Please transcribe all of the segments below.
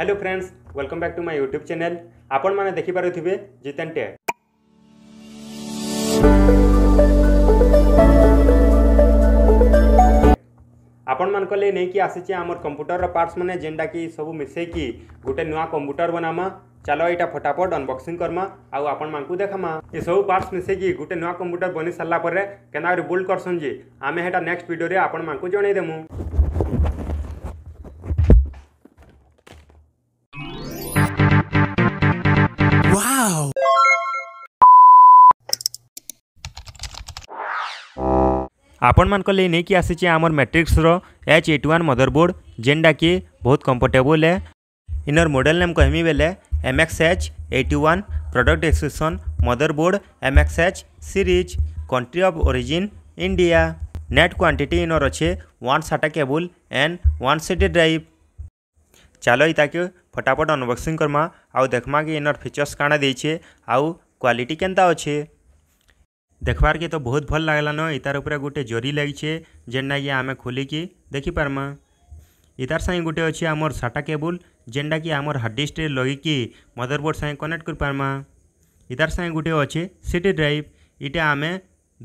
hello friends welcome back to my YouTube channel आपण मैंने देखिपे Jiten take आपण मान ले नहीं आसी आम कंप्यूटर पार्ट्स मैंने जेनटा कि सब मिसेकी गोटे नुआ कंप्यूटर बनामा चलो यहाँ फटाफट अनबक्सींग करमा आउ आपण देखामा ये सब पार्ट्स मिसेकी गोटे नुआ कंप्यूटर बनी सारापर के बोल्ड करसन जी आम हेटा नेक्स्ट भिडियो आपण मानक जनईदेमु ଆପଣମାନଙ୍କ ଲାଗି ନେଇକି ଆସିଛେ ଆମର ମେଟ୍ରିକ୍ସର ଏଚ୍ ଏଇଟ୍ ୱାନ୍ ମଦରବୋର୍ଡ଼ ଯେନ୍ଟାକି ବହୁତ କମ୍ଫର୍ଟେବୁଲ୍ ହେ ଇନର ମଡ଼େଲ୍ ନେମ୍ କହିମି ବେଲେ M X H eight one product ଏକ୍ସେସନ୍ motherboard M X H series country of origin India net quantity ଇନର ଅଛେ one SATA cable and one CD drive ଚାଲ ଇତାକେ ଫଟାଫଟ ଅନବକ୍ସିଂ କର୍ମା ଆଉ ଦେଖ୍ମା କି ଇନର ଫିଚର୍ସ କାଣା ଦେଇଛେ ଆଉ କ୍ୱାଲିଟି କେନ୍ତା ଅଛେ দেখবারকে তো বহুত ভাল লাগলান ইতার উপরে গোটে জরি লাগিছে যেটাকি আমি খোলিকি দেখিপারমা ইতার সাথে গোটে অছে আমার সাটা কেবুল যেটাকি আমার হার্ড ডিস্করে লগাইকি মদরবোর্ড সাথে কনেক্ট করিপারমা ইতার সাথে গোটে অছে সিটি ড্রাইভ ইটা আমি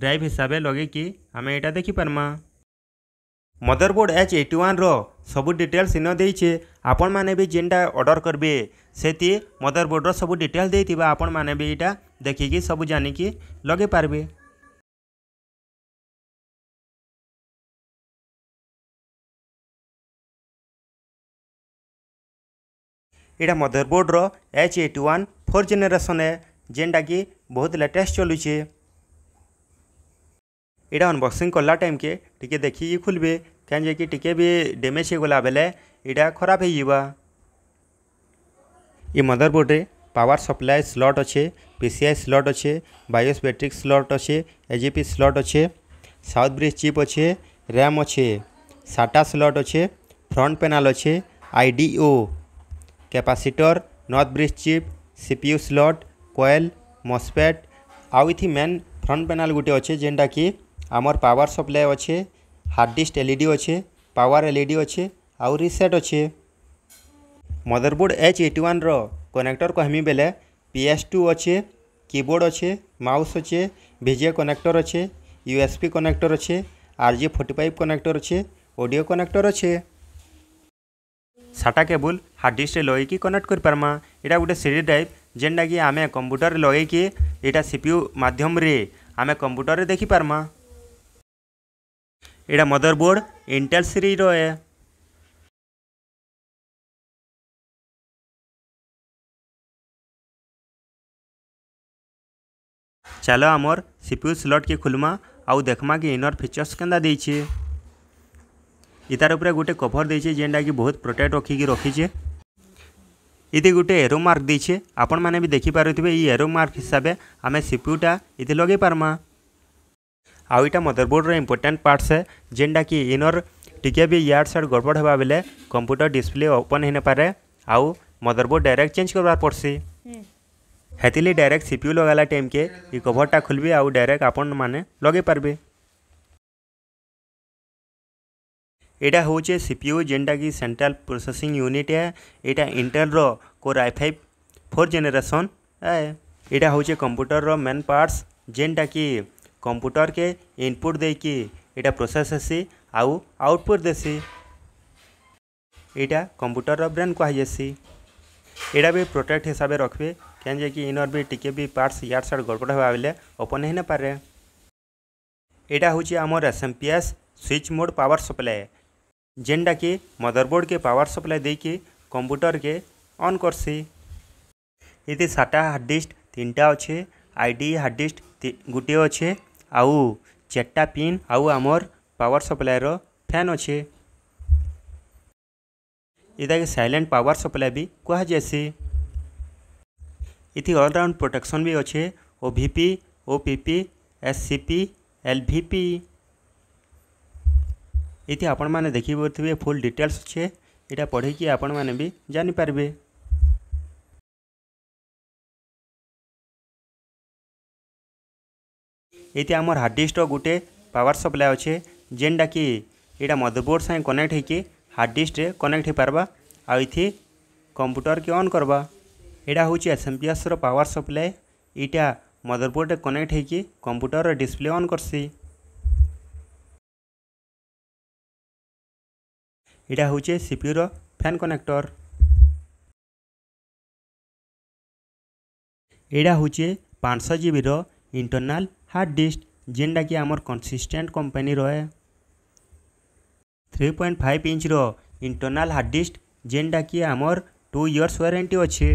ড্রাইভ হিসাবে লগাইকি আমি এটা দেখিপারমা ମଦରବୋର୍ଡ଼ ଏଚ୍ ଏଇଟି ୱାନ୍ର ସବୁ ଡିଟେଲ୍ସ ଇନ ଦେଇଛେ ଆପଣମାନେ ବି ଯେନ୍ଟା ଅର୍ଡ଼ର୍ କରିବେ ସେତି ମଦରବୋର୍ଡ଼ର ସବୁ ଡିଟେଲ୍ ଦେଇଥିବା ଆପଣମାନେ ବି ଏଇଟା ଦେଖିକି ସବୁ ଜାଣିକି ଲଗେଇ ପାରିବେ ଏଇଟା ମଦରବୋର୍ଡ଼ର H eighty one four generation ଏ ଯେନ୍ଟାକି ବହୁତ ଲେଟେଷ୍ଟ ଚଲୁଛେ ଏଇଟା ଅନବକ୍ସିଂ କଲା ଟାଇମ୍କେ ଟିକେ ଦେଖିକି ଖୋଲିବେ କେନ୍ ଯେକି ଟିକେ ବି ଡ୍ୟାମେଜ୍ ହେଇଗଲା ବେଲେ ଏଇଟା ଖରାପ ହେଇଯିବା ଏ ମଦର୍ ବୋର୍ଡ଼ରେ ପାୱାର ସପ୍ଲାଏ ସ୍ଲଟ୍ ଅଛେ ପି ସି ଆଇ ସ୍ଲଟ୍ ଅଛେ ବାୟୋସ୍ ବ୍ୟାଟ୍ରିକ୍ ସ୍ଲଟ୍ ଅଛେ ଏ ଜି ପି ସ୍ଲଟ୍ ଅଛେ ସାଉଥ୍ ବ୍ରିଜ୍ ଚିପ୍ ଅଛେ ରାମ୍ ଅଛେ ସାଟା ସ୍ଲଟ୍ ଅଛେ ଫ୍ରଣ୍ଟ ପେନାଲ୍ ଅଛେ I D O capacitor north bridge chip C P U slot coil MOSFET ଆଉ ଇଥି main front panel ଗୋଟେ ଅଛେ ଯେନ୍ଟାକି ଆମର୍ ପାୱାର ସପ୍ଲାଏ ଅଛେ ହାର୍ଡ଼ ଡିସ୍କ ଏଲ୍ଇଡ଼ି ଅଛେ ପାୱାର ଏଲ୍ଇଡ଼ି ଅଛେ ଆଉ ରିସେଟ୍ ଅଛେ ମଦରବୋର୍ଡ଼ ଏଚ୍ ଏଇଟି ୱାନ୍ର କନେକ୍ଟର କହିମି ବେଲେ ପି ଏସ୍ ଟୁ ଅଛେ କିବୋର୍ଡ଼ ଅଛେ ମାଉସ୍ ଅଛେ ଭିଜେ କନେକ୍ଟର ଅଛେ ୟୁ ଏସ୍ ପି କନେକ୍ଟର ଅଛେ R J forty five connector ଅଛେ ଅଡ଼ିଓ କନେକ୍ଟର ଅଛେ ସାଟା କେବୁଲ୍ ହାର୍ଡ଼ ଡିସ୍କରେ ଲଗେଇକି କନେକ୍ଟ କରିପାର୍ମା ଏଇଟା ଗୋଟେ ସି ଡ଼ି ଡ୍ରାଇଭ୍ ଯେନ୍ଟାକି ଆମେ କମ୍ପ୍ୟୁଟରରେ ଲଗେଇକି ଏଇଟା ସି ପି ୟୁ ମାଧ୍ୟମରେ ଆମେ କମ୍ପ୍ୟୁଟରରେ ଦେଖିପାର୍ମା यहाँ मदर बोर्ड इंटेल सीरी र चलो आमर सीपीयू स्लट के खुलमा आउ देखमा कि इनर फिचर्स के इतार उपरे गोटे कभर दे जेनटा कि बहुत प्रोटेक्ट रखिक रखीचे इति गोटे एरो मार्क देचे आपण माने भी देखि पारथिबे ई एरो मार्क हिसाबे आमे सीपीयूटा इति लगे परमा आउ यहाँ मदरबोर्ड इंपोर्टां पार्टस है जेनटा कि इनर टी भी याड साड गड़बड़ होगा बेले कंप्यूटर डिस्प्ले ओपन होने पारे आउ मदरबोर्ड डायरेक्ट चेंज करवार पड़सी हेतिले डायरेक्ट सीपीयू लगाला टाइम के ये कभरटा खोलबे आउ डायरेक्ट आपन माने लगे पार्बे यहाँ हूँ सीपीयू जेनटा कि सेन्ट्राल प्रोसेसिंग यूनिट है यहाँ इंटेल रो core i five four generation है यहाँ हूँ कंप्यूटर रेन पार्टस जेनटा कि कंप्यूटर के इनपुट देकी यहाँ प्रोसेस हेसी आउ आउटपुट देसी यहाँ कंप्यूटर ब्रेन कहसी यहाँ भी प्रोटेक्ट हिसाब से रखिए क्या जैक इनर भी टी भी पार्टस याड साड गड़बड़ होगा बेले ओपन ही ना यहाँ हूँ आमर S M P S switch mode power supply जेनटा कि मदरबोर्ड के पावर सप्लाए देकी कंप्यूटर के अन् करसी ये सातटा हार्ड डिस्क तीनटा अच्छे आई डी हार्ड डिस्क गोटे अच्छे ଆଉ ଚାରିଟା ପିନ୍ ଆଉ ଆମର୍ ପାୱାର୍ ସପ୍ଲାଏର ଫ୍ୟାନ୍ ଅଛେ ଏଟାକେ ସାଇଲେଣ୍ଟ ପାୱାର୍ ସପ୍ଲାଏ ବି କୁହାଯାଏସି ଏଥି ଅଲରାଉଣ୍ଡ ପ୍ରୋଟେକ୍ସନ୍ ବି ଅଛେ O V P O P P S C P L V P ଏଠି ଆପଣମାନେ ଦେଖିପାରୁଥିବେ ଫୁଲ୍ ଡିଟେଲ୍ସ ଅଛେ ଏଇଟା ପଢ଼ିକି ଆପଣମାନେ ବି ଜାଣିପାରିବେ ଏଇଠି ଆମର ହାର୍ଡ଼ଡ଼ିସ୍କର ଗୋଟେ ପାୱାର ସପ୍ଲାଏ ଅଛେ ଯେନ୍ଟାକି ଏଇଟା ମଦରବୋର୍ଡ଼ ସାଙ୍ଗେ କନେକ୍ଟ ହେଇକି ହାର୍ଡ଼ଡ଼ିସ୍କରେ କନେକ୍ଟ ହେଇପାର୍ବା ଆଉ ଏଇଠି କମ୍ପ୍ୟୁଟରକେ ଅନ୍ କର୍ବା ଏଇଟା ହେଉଛି ଏସ୍ଏମ୍ପିଏସ୍ର ପାୱାର ସପ୍ଲାଏ ଏଇଟା ମଦରବୋର୍ଡ଼ରେ କନେକ୍ଟ ହେଇକି କମ୍ପ୍ୟୁଟରର ଡିସପ୍ଲେ ଅନ୍ କର୍ସି ଏଇଟା ହେଉଛି ସିପିୟୁର ଫ୍ୟାନ୍ କନେକ୍ଟର ଏଇଟା ହେଉଛି ପାଞ୍ଚଶହ ଜିବିର ଇଣ୍ଟରନାଲ हार्ड डिस्क जेनटा कि आमर कनसीस्टेन्ट कंपानी रहे थ्री पॉइंट फाइव इंच रो इंटरनल हार्ड डिस्क जेनटा कि आमर टू इयर्स वारंटी अच्छे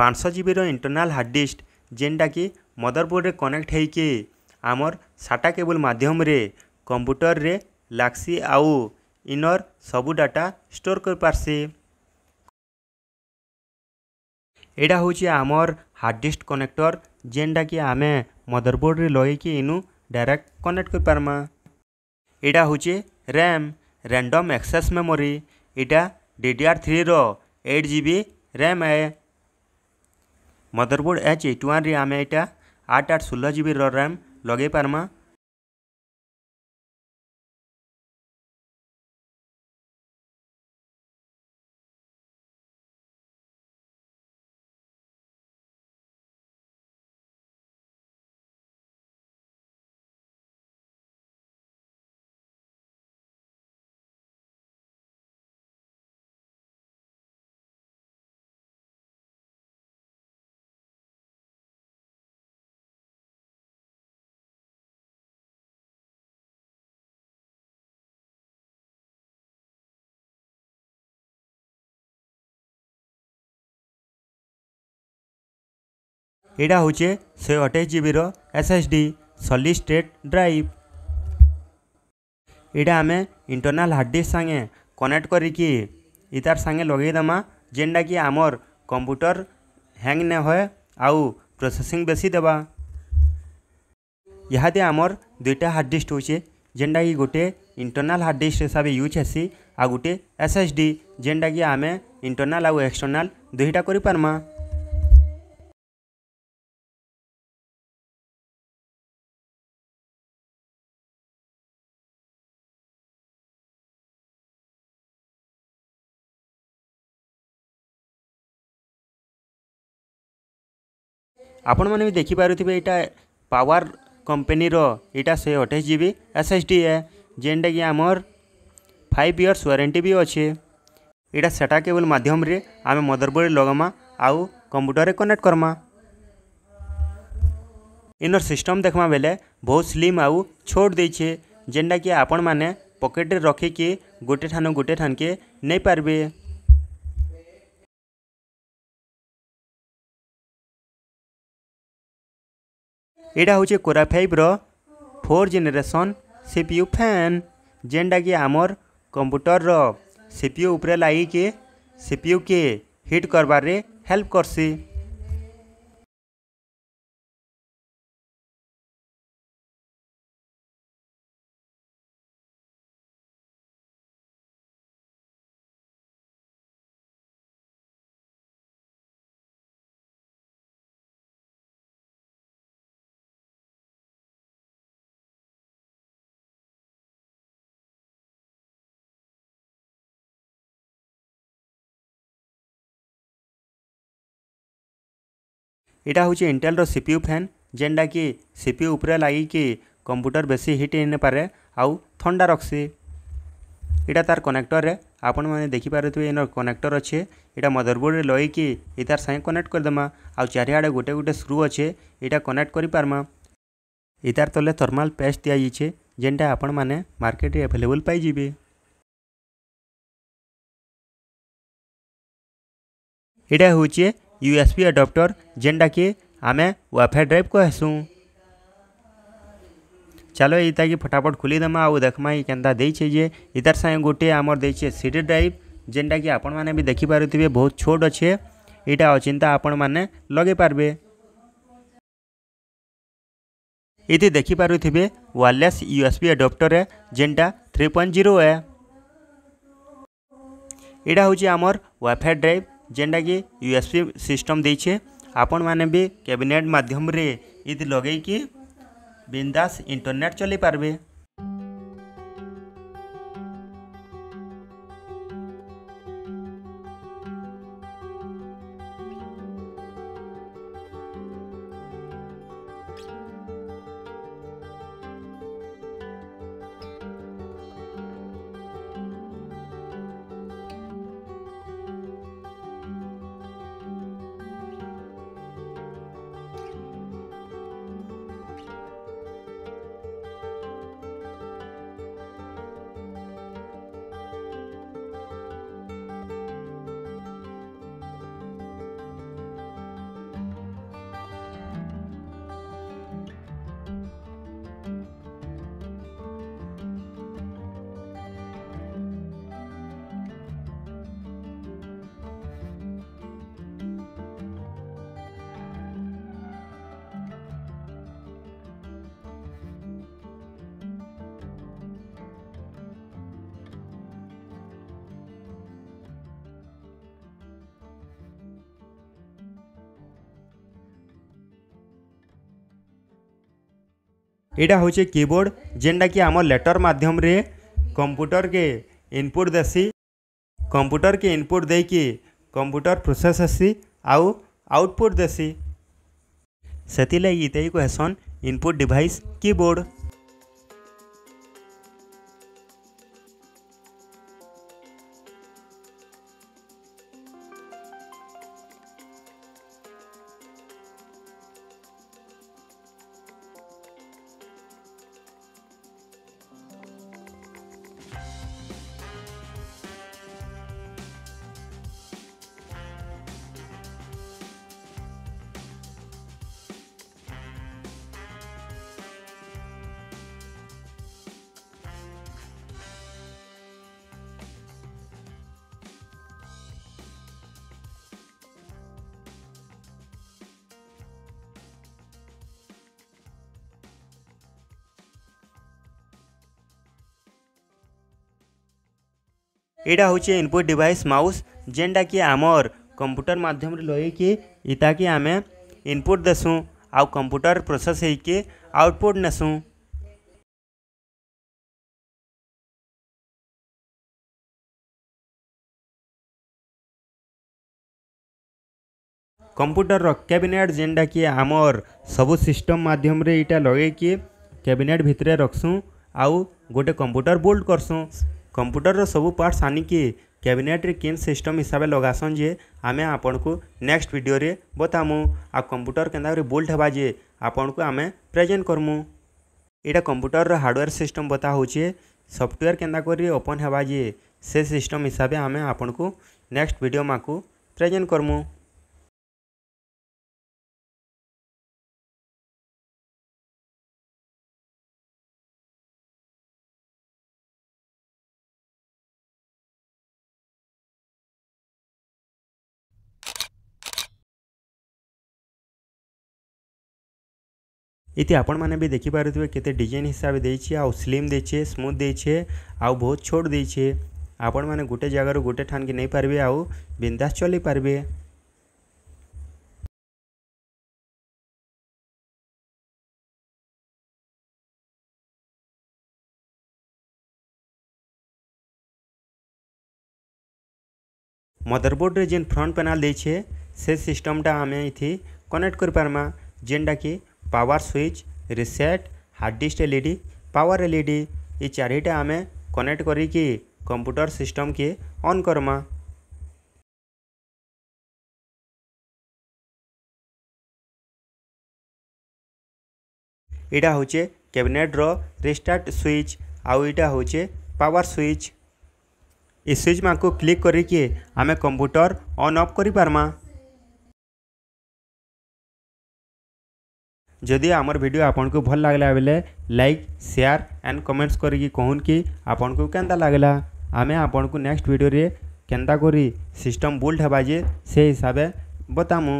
ପାଞ୍ଚଶହ ଜିବିର ଇଣ୍ଟର୍ନାଲ୍ ହାର୍ଡ଼ ଡିସ୍କ ଯେନ୍ଟାକି ମଦରବୋର୍ଡ଼ରେ କନେକ୍ଟ ହେଇକି ଆମର୍ ସାଟା କେବୁଲ୍ ମାଧ୍ୟମରେ କମ୍ପ୍ୟୁଟର୍ରେ ଲାଗ୍ସି ଆଉ ଇନର୍ ସବୁ ଡାଟା ଷ୍ଟୋର୍ କରିପାର୍ସି ଏଇଟା ହେଉଛି ଆମର୍ ହାର୍ଡ଼ ଡିସ୍କ କନେକ୍ଟର୍ ଯେନ୍ଟାକି ଆମେ ମଦରବୋର୍ଡ଼ରେ ଲଗେଇକି ଇନୁ ଡାଇରେକ୍ଟ କନେକ୍ଟ କରିପାର୍ମା ଏଇଟା ହେଉଛି ର୍ୟାମ୍ ରେଣ୍ଡମ୍ ଆକ୍ସେସ୍ ମେମୋରି ଏଇଟା ଡି ଡି ଆର୍ ଥ୍ରୀର ଏଇଟ୍ ଜି ବି ର୍ୟାମ୍ ଏ ମଦରବୋର୍ଡ଼ ଏଚ୍ ଏଇଟ୍ ୱାନ୍ରେ ଆମେ ଏଇଟା ଆଠ ଆଠ ଷୋହଳ ଜି ବି ର ରାମ୍ ଲଗେଇ ପାର୍ମା ଏଇଟା ହେଉଛେ ଶହେ ଅଠେଇଶ ଜିବିର S S D solid state drive ଏଇଟା ଆମେ ଇଣ୍ଟରନାଲ୍ ହାର୍ଡ଼ ଡିସ୍କ ସାଙ୍ଗେ କନେକ୍ଟ କରିକି ଇତାର ସାଙ୍ଗେ ଲଗେଇଦେମା ଯେନ୍ଟାକି ଆମର କମ୍ପ୍ୟୁଟର ହ୍ୟାଙ୍ଗ ନେ ହଏ ଆଉ ପ୍ରୋସେସିଂ ବେଶୀ ଦେବା ଇହାଦେ ଆମର ଦୁଇଟା ହାର୍ଡ଼ ଡିସ୍କ ହେଉଛେ ଯେନ୍ଟାକି ଗୋଟେ ଇଣ୍ଟରନାଲ୍ ହାର୍ଡ଼ ଡିସ୍କ ହିସାବେ ୟୁଜ୍ ହେସି ଆଉ ଗୋଟେ ଏସ୍ ଏସ୍ ଡି ଯେନ୍ଟାକି ଆମେ ଇଣ୍ଟରନାଲ୍ ଆଉ ଏକ୍ସଟର୍ନାଲ୍ ଦୁଇଟା କରିପାର୍ମା ଆପଣମାନେ ବି ଦେଖିପାରୁଥିବେ ଏଇଟା ପାୱାର କମ୍ପାନୀର ଏଇଟା ଶହେ ଅଠେଇଶ G B S S D ଏ ଯେନ୍ଟାକି ଆମର ଫାଇଭ୍ ଇୟର୍ସ ୱାରେଣ୍ଟି ବି ଅଛେ ଏଇଟା ସେଟା କେବୁଲ୍ ମାଧ୍ୟମରେ ଆମେ ମଦରବୋର୍ଡ଼ ଲଗମା ଆଉ କମ୍ପ୍ୟୁଟରରେ କନେକ୍ଟ କର୍ମା ଇନର ସିଷ୍ଟମ୍ ଦେଖ୍ମା ବେଲେ ବହୁତ ସ୍ଲିମ୍ ଆଉ ଛୋଟ ଦେଇଛେ ଯେନ୍ଟାକି ଆପଣମାନେ ପକେଟ୍ରେ ରଖିକି ଗୋଟେ ଠାନୁ ଗୋଟେ ଠାନକେ ନେଇପାରିବେ ଏଇଟା ହେଉଛେ କୋରା ଫାଇଭ୍ର ଫୋର୍ ଜେନେରେସନ୍ ସିପିୟୁ ଫ୍ୟାନ୍ ଯେନ୍ଟାକି ଆମର୍ କମ୍ପ୍ୟୁଟର୍ର ସିପିୟୁ ଉପରେ ଲାଗିକି ସିପିୟୁକେ ହିଟ୍ କରବାରେ ହେଲ୍ପ କର୍ସି ଏଇଟା ହେଉଛି ଇଣ୍ଟେଲ୍ର ସିପିୟୁ ଫ୍ୟାନ୍ ଯେନ୍ଟାକି ସିପିୟୁ ଉପରେ ଲାଗିକି କମ୍ପ୍ୟୁଟର ବେଶୀ ହିଟ୍ ହେଇନପାରେ ଆଉ ଥଣ୍ଡା ରଖ୍ସି ଏଇଟା ତାର କନେକ୍ଟରରେ ଆପଣମାନେ ଦେଖିପାରୁଥିବେ ଏନର କନେକ୍ଟର ଅଛେ ଏଇଟା ମଦରବୋର୍ଡ଼ରେ ଲଗେଇକି ଏ ତାର ସାଙ୍ଗେ କନେକ୍ଟ କରିଦେମା ଆଉ ଚାରିଆଡ଼େ ଗୋଟେ ଗୋଟେ ସ୍କ୍ରୁ ଅଛେ ଏଇଟା କନେକ୍ଟ କରିପାରମା ଏ ତାର ତଲେ ଥର୍ମାଲ୍ ପେଷ୍ଟ ଦିଆଯାଇଛେ ଯେନ୍ଟା ଆପଣମାନେ ମାର୍କେଟରେ ଆଭେଲେବୁଲ୍ ପାଇଯିବେ ଏଇଟା ହେଉଛି यूएसपी अडप्टर जेनटा कि आम वाइफा ड्राइव को कहसूँ चलो यहाँ कि फटाफट खुली देमा आउ देखमा ये के इतार साइ गोटे आम दे सीट ड्राइव जेनटा कि आपण मैंने भी देखी पारे बहुत छोट अच्छे यहाँ अचिंता आपण मैंने लगे पार्बे ये देखिपे वायरलेस यूएसपी एडप्टर जेनटा थ्री पॉइंट जीरो ए यहाँ हूँ आमर वाइफाई ड्राइव कि यूएसपी सिस्टम देचे आपण मैंने भी कैबिनेट मध्यम रे ईद लगे बिंदास इंटरनेट चली पार्बे यहाँ हूँ कीबोर्ड जेनटा कि आम लेटर मध्यम कंप्यूटर के इनपुट देसी कंप्यूटर के इनपुट दे कि कंप्यूटर प्रोसेस हेसी आउ आउटपुट देसी से लगी इतई इनपुट डिवाइस कीबोर्ड यहाँ हूँ इनपुट डिवाइस माउस जेनटा कि आमर कंप्यूटर मध्यम लगे इटा कि आम इनपुट देसुँ आ कंप्यूटर प्रोसेस हो कि आउटपुट नेसुँ कंप्यूटर कैबिनेट जेनटा कि आमर सब सिस्टम मध्यम ये लगे कैबिनेट भितर रखसुँ आउ गोटे कंप्यूटर बोल्ड करसुँ कंप्यूटर सबू पार्टस आनिकी कैबिनेट के सिस्टम हिसाब से लगासन जे आम आपको नेक्स्ट भिडियो बतामु आ कंप्यूटर के बोल्ट हाँ जे आपन को आम प्रेजेन्ट करमु ये कंप्यूटर हार्डवेयर सिस्टम बता हूँ सफ्टवेयर के ओपन होगा जे से सिस्टम हिसाब से आम आपको नेक्स्ट भिड में प्रेजेन्ट करमु ఇది ଆପଣମାନେ ବି ଦେଖିପାରୁଥିବେ କେତେ ଡିଜାଇନ୍ ହିସାବରେ ଦେଇଛି ଆଉ ସ୍ଲିମ୍ ଦେଇଛେ ସ୍ମୁଥ୍ ଦେଇଛେ ଆଉ ବହୁତ ଛୋଟ ଦେଇଛେ ଆପଣମାନେ ଗୋଟେ ଜାଗାରୁ ଗୋଟେ ଠାନକି ନେଇପାରିବେ ଆଉ ବିନ୍ଦାସ ଚଲେଇ ପାରିବେ ମଦରବୋର୍ଡ଼ରେ ଯେନ୍ ଫ୍ରଣ୍ଟ ପ୍ୟାନେଲ୍ ଦେଇଛେ ସେ ସିଷ୍ଟମଟା ଆମେ ଏଠି କନେକ୍ଟ କରିପାର୍ମା ଯେନ୍ଟାକି power switch reset hard disk L E D power L E D ଇ ଚାରିଟା ଆମେ କନେକ୍ଟ କରିକି କମ୍ପ୍ୟୁଟର ସିଷ୍ଟମ୍କେ ଅନ୍ କର୍ମା ଏଇଟା ହେଉଛେ କ୍ୟାବିନେଟ୍ର ରିଷ୍ଟାର୍ଟ ସୁଇଚ୍ ଆଉ ଏଇଟା ହେଉଛେ ପାୱାର ସୁଇଚ୍ ଇ ସୁଇଚ୍ ମାନଙ୍କୁ କ୍ଲିକ୍ କରିକି ଆମେ କମ୍ପ୍ୟୁଟର ଅନ୍ ଅଫ୍ କରିପାର୍ମା जदि आमर भिड को भल लगला बेले लाइक सेयार एंड कमेंट्स करके कहून कि आपन को केन्ता लगला आम आपन को नेक्स्ट भिडियो केन्ता करी सिस्टम बुल्ड हेबा जे से हिसाब से बतामु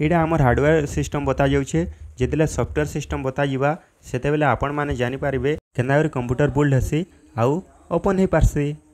यहाँ आमर हार्डवेयर सिस्टम बता जाऊे जितने सफ्टवेयर सिस्टम बताइबा से आपण मैंने जानीपारे के कंप्यूटर बुल्ड हेसी आउ ओपन हो पार्सी